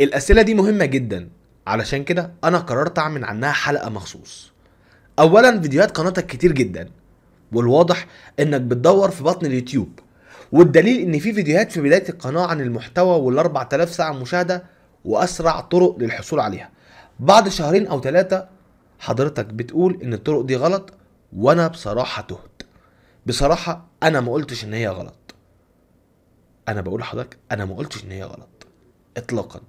الاسئله دي مهمه جدا علشان كده انا قررت اعمل عنها حلقه مخصوص اولا فيديوهات قناتك كتير جدا والواضح انك بتدور في بطن اليوتيوب والدليل ان في فيديوهات في بدايه القناه عن المحتوى وال 4000 ساعه مشاهده واسرع طرق للحصول عليها بعد شهرين او ثلاثه حضرتك بتقول ان الطرق دي غلط وانا بصراحه تهت بصراحه انا ما قلتش ان هي غلط انا بقول لحضرتك انا ما قلتش ان هي غلط اطلاقا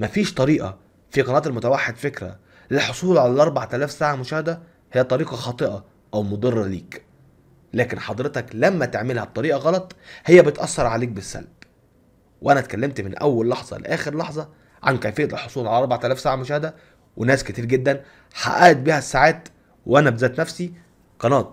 مفيش طريقة في قناة المتوحد فكرة للحصول على ال 4000 ساعة مشاهدة هي طريقة خاطئة أو مضرة ليك لكن حضرتك لما تعملها بطريقة غلط هي بتأثر عليك بالسلب وأنا اتكلمت من أول لحظة لآخر لحظة عن كيفية الحصول على 4000 ساعة مشاهدة وناس كتير جدا حققت بيها الساعات وأنا بذات نفسي قناة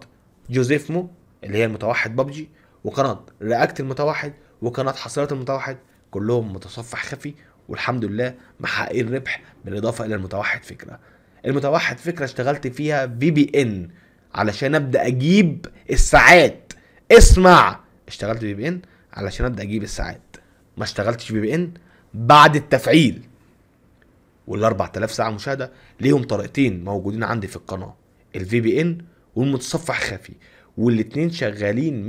جوزيف مو اللي هي المتوحد بابجي وقناة رياكت المتوحد وقناة حصيلات المتوحد كلهم متصفح خفي والحمد لله محققين ربح بالاضافه الى المتوحد فكره المتوحد فكره اشتغلت فيها في بي ان علشان ابدا اجيب الساعات اسمع اشتغلت في بي ان علشان ابدا اجيب الساعات ما اشتغلتش في بي ان بعد التفعيل وال 4000 ساعه مشاهده ليهم طريقتين موجودين عندي في القناه الفي بي ان والمتصفح خفي والاثنين شغالين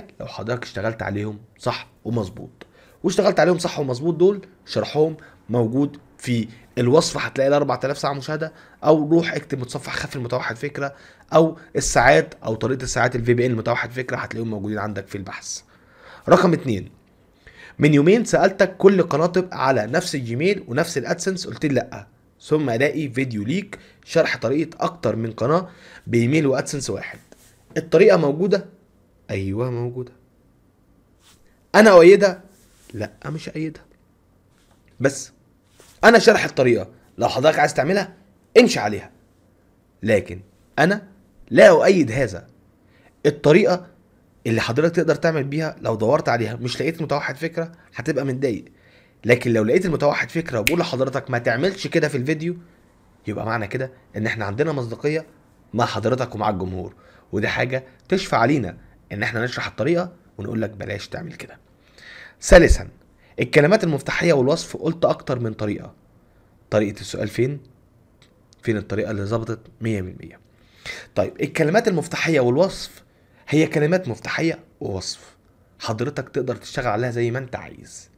100% لو حضرتك اشتغلت عليهم صح ومظبوط واشتغلت عليهم صح ومظبوط دول شرحهم موجود في الوصف هتلاقي ال 4000 ساعه مشاهده او روح اكتب متصفح خفي المتوحد فكره او الساعات او طريقه الساعات الفي بي ان المتوحد فكره هتلاقيهم موجودين عندك في البحث. رقم اتنين من يومين سالتك كل قناه تبقى على نفس الجيميل ونفس الادسنس قلت لي لا ثم الاقي فيديو ليك شرح طريقه اكتر من قناه بايميل وادسنس واحد. الطريقه موجوده؟ ايوه موجوده. انا اؤيدها؟ لا مش اؤيدها. بس انا شرح الطريقه لو حضرتك عايز تعملها امشي عليها لكن انا لا اؤيد هذا الطريقه اللي حضرتك تقدر تعمل بيها لو دورت عليها مش لقيت متوحد فكره هتبقى متضايق لكن لو لقيت المتوحد فكره وبقول لحضرتك ما تعملش كده في الفيديو يبقى معنى كده ان احنا عندنا مصداقيه مع حضرتك ومع الجمهور ودي حاجه تشفع علينا ان احنا نشرح الطريقه ونقول لك بلاش تعمل كده ثالثا الكلمات المفتاحية والوصف قلت أكتر من طريقة طريقة السؤال فين فين الطريقة اللي ظبطت 100% طيب الكلمات المفتاحية والوصف هي كلمات مفتاحية ووصف حضرتك تقدر تشتغل عليها زي ما انت عايز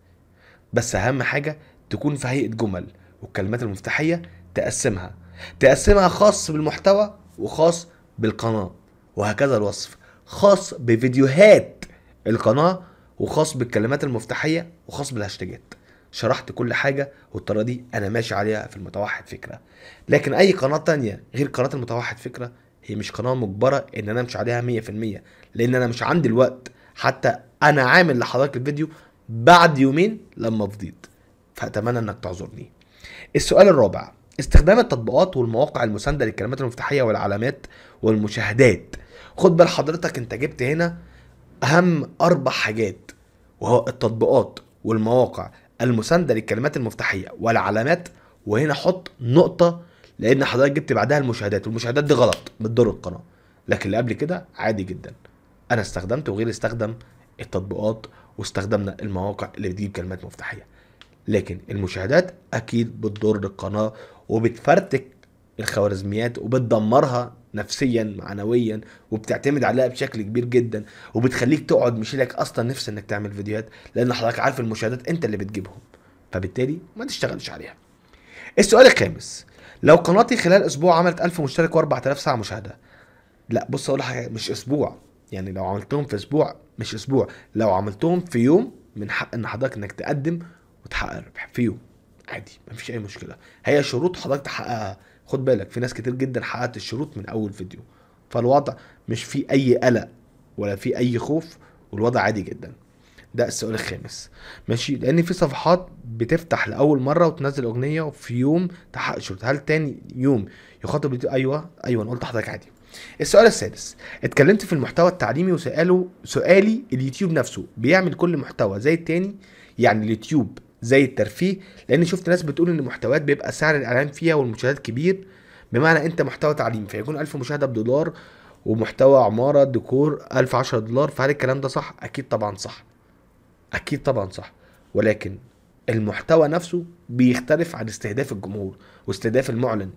بس أهم حاجة تكون في هيئة جمل والكلمات المفتاحية تقسمها تقسمها خاص بالمحتوى وخاص بالقناة وهكذا الوصف خاص بفيديوهات القناة وخاص بالكلمات المفتاحيه وخاص بالهاشتاجات شرحت كل حاجة والطريقة دي أنا ماشي عليها في المتوحد فكرة لكن أي قناة تانية غير قناة المتوحد فكرة هي مش قناة مجبرة إن أنا أمشي عليها 100% لأن أنا مش عندي الوقت حتى أنا عامل لحضرتك الفيديو بعد يومين لما فضيت فأتمنى إنك تعذرني السؤال الرابع استخدام التطبيقات والمواقع المساندة للكلمات المفتاحية والعلامات والمشاهدات خد بال حضرتك أنت جبت هنا اهم اربع حاجات وهو التطبيقات والمواقع المسانده للكلمات المفتاحيه والعلامات وهنا حط نقطه لان حضرتك جبت بعدها المشاهدات والمشاهدات دي غلط بتضر القناه لكن اللي قبل كده عادي جدا انا استخدمت وغيري استخدم التطبيقات واستخدمنا المواقع اللي بتجيب كلمات مفتاحيه لكن المشاهدات اكيد بتضر القناه وبتفرتك الخوارزميات وبتدمرها نفسيا معنويا وبتعتمد عليها بشكل كبير جدا وبتخليك تقعد مش لك اصلا نفس انك تعمل فيديوهات لان حضرتك عارف المشاهدات انت اللي بتجيبهم فبالتالي ما تشتغلش عليها السؤال الخامس لو قناتي خلال اسبوع عملت 1000 مشترك و4000 ساعه مشاهده لا بص اقول لحضرتك مش اسبوع يعني لو عملتهم في اسبوع مش اسبوع لو عملتهم في يوم من حق ان حضرتك انك تقدم وتحقق ربح في يوم عادي مفيش اي مشكله هي شروط حضرتك تحققها خد بالك في ناس كتير جدا حققت الشروط من اول فيديو فالوضع مش فيه اي قلق ولا فيه اي خوف والوضع عادي جدا ده السؤال الخامس ماشي لان في صفحات بتفتح لاول مره وتنزل اغنيه وفي يوم تحقق شروط هل تاني يوم يخاطب ايوه ايوه انا قلت حضرتك عادي السؤال السادس اتكلمت في المحتوى التعليمي وسأله سؤالي اليوتيوب نفسه بيعمل كل محتوى زي التاني يعني اليوتيوب زي الترفيه لان شفت ناس بتقول ان المحتويات بيبقى سعر الاعلان فيها والمشاهدات كبير بمعنى انت محتوى تعليم فيكون 1000 مشاهده بدولار ومحتوى عماره ديكور 1000 10 دولار فهل الكلام ده صح اكيد طبعا صح اكيد طبعا صح ولكن المحتوى نفسه بيختلف عن استهداف الجمهور واستهداف المعلن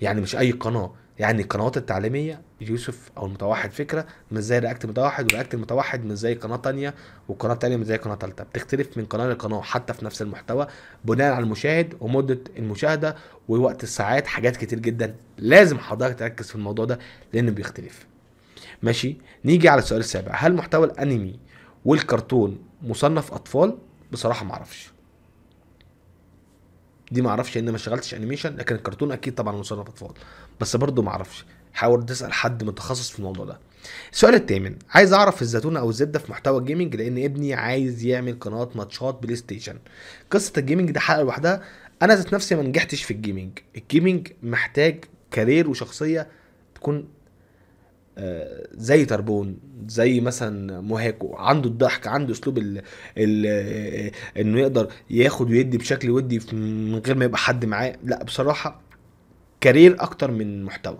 يعني مش اي قناه يعني القنوات التعليميه يوسف او المتوحد فكره مش زي رياكت متوحد ورياكت المتوحد مش زي قناه تانية والقناه التانية مش زي قناه ثالثه بتختلف من قناه لقناه حتى في نفس المحتوى بناء على المشاهد ومده المشاهده ووقت الساعات حاجات كتير جدا لازم حضرتك تركز في الموضوع ده لانه بيختلف ماشي نيجي على السؤال السابع هل محتوى الانمي والكرتون مصنف اطفال بصراحه معرفش دي ما اعرفش لان ما اشتغلتش انيميشن لكن الكرتون اكيد طبعا مصنف اطفال بس برضه ما اعرفش حاول تسال حد متخصص في الموضوع ده السؤال الثامن عايز اعرف الزتون او الزبده في محتوى الجيمنج لان ابني عايز يعمل قناه ماتشات بلاي ستيشن قصه الجيمنج دي حلقه لوحدها انا ذات نفسي ما نجحتش في الجيمنج الجيمنج محتاج كارير وشخصيه تكون آه، زي تربون زي مثلا موهاكو عنده الضحك عنده اسلوب ال آه، انه يقدر ياخد ويدي بشكل ودي من غير ما يبقى حد معاه لا بصراحه كارير اكتر من محتوى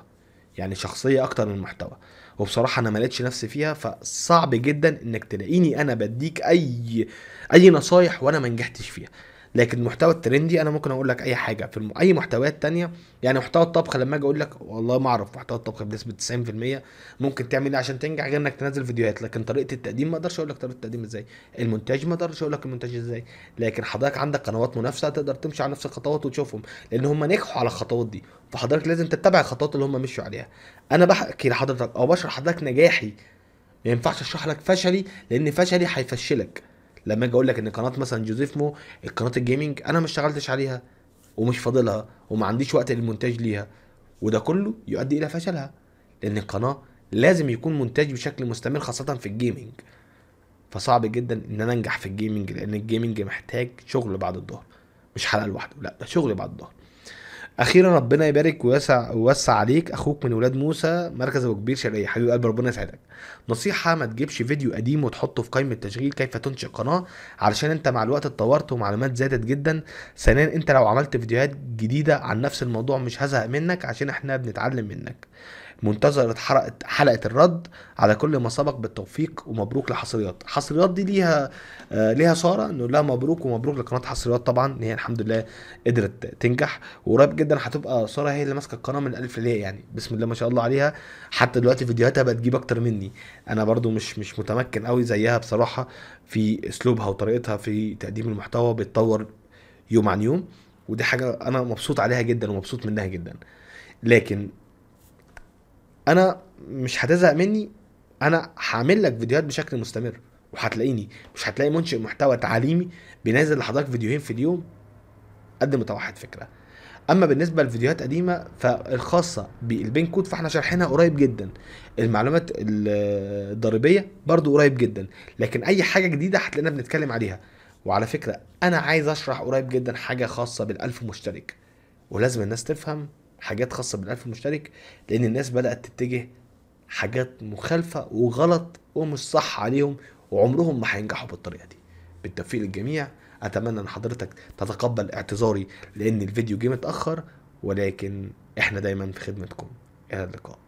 يعني شخصيه اكتر من محتوى وبصراحه انا ما لقيتش نفسي فيها فصعب جدا انك تلاقيني انا بديك اي اي نصايح وانا ما نجحتش فيها لكن المحتوى الترندي انا ممكن اقول لك اي حاجه في الم... اي محتويات تانية يعني محتوى الطبخ لما اجي اقول لك والله ما اعرف محتوى الطبخ بنسبه 90% ممكن تعمل ايه عشان تنجح غير انك تنزل فيديوهات لكن طريقه التقديم ما اقدرش اقول لك طريقه التقديم ازاي المونتاج ما اقدرش اقول لك المونتاج ازاي لكن حضرتك عندك قنوات منافسه تقدر تمشي على نفس الخطوات وتشوفهم لان هم نجحوا على الخطوات دي فحضرتك لازم تتبع الخطوات اللي هم مشوا عليها انا بحكي لحضرتك او بشرح لحضرتك نجاحي ما ينفعش اشرح لك فشلي لان فشلي هيفشلك لما اجي اقول لك ان قناه مثلا جوزيف مو القناه الجيمنج انا ما اشتغلتش عليها ومش فاضلها وما عنديش وقت للمونتاج ليها وده كله يؤدي الى فشلها لان القناه لازم يكون مونتاج بشكل مستمر خاصه في الجيمنج فصعب جدا ان انا انجح في الجيمنج لان الجيمنج محتاج شغل بعد الظهر مش حلقه لوحده لا ده شغل بعد الظهر اخيرا ربنا يبارك ويوسع ويوسع عليك اخوك من ولاد موسى مركز ابو كبير شرقيه حبيب قلب ربنا يسعدك نصيحه ما تجيبش فيديو قديم وتحطه في قائمه تشغيل كيف تنشئ قناه علشان انت مع الوقت اتطورت ومعلومات زادت جدا ثانيا انت لو عملت فيديوهات جديده عن نفس الموضوع مش هزهق منك عشان احنا بنتعلم منك منتظر حلقه الرد على كل ما سبق بالتوفيق ومبروك لحصريات حصريات دي ليها آه ليها ساره نقول لها مبروك ومبروك لقناه حصريات طبعا ان هي الحمد لله قدرت تنجح وقريب جدا هتبقى ساره هي اللي ماسكه القناه من الالف ليه يعني بسم الله ما شاء الله عليها حتى دلوقتي فيديوهاتها بقت تجيب اكتر مني انا برضو مش مش متمكن قوي زيها بصراحه في اسلوبها وطريقتها في تقديم المحتوى بيتطور يوم عن يوم ودي حاجه انا مبسوط عليها جدا ومبسوط منها جدا لكن انا مش هتزهق مني انا هعمل لك فيديوهات بشكل مستمر وهتلاقيني مش هتلاقي منشئ محتوى تعليمي بينزل لحضرتك فيديوهين في اليوم قد متوحد فكره اما بالنسبه لفيديوهات قديمه فالخاصه بالبين كود فاحنا شارحينها قريب جدا المعلومات الضريبيه برضو قريب جدا لكن اي حاجه جديده هتلاقينا بنتكلم عليها وعلى فكره انا عايز اشرح قريب جدا حاجه خاصه بالالف مشترك ولازم الناس تفهم حاجات خاصه بالالف مشترك لان الناس بدات تتجه حاجات مخالفه وغلط ومش صح عليهم وعمرهم ما هينجحوا بالطريقه دي بالتوفيق للجميع اتمنى ان حضرتك تتقبل اعتذاري لان الفيديو جه متاخر ولكن احنا دايما في خدمتكم الى اللقاء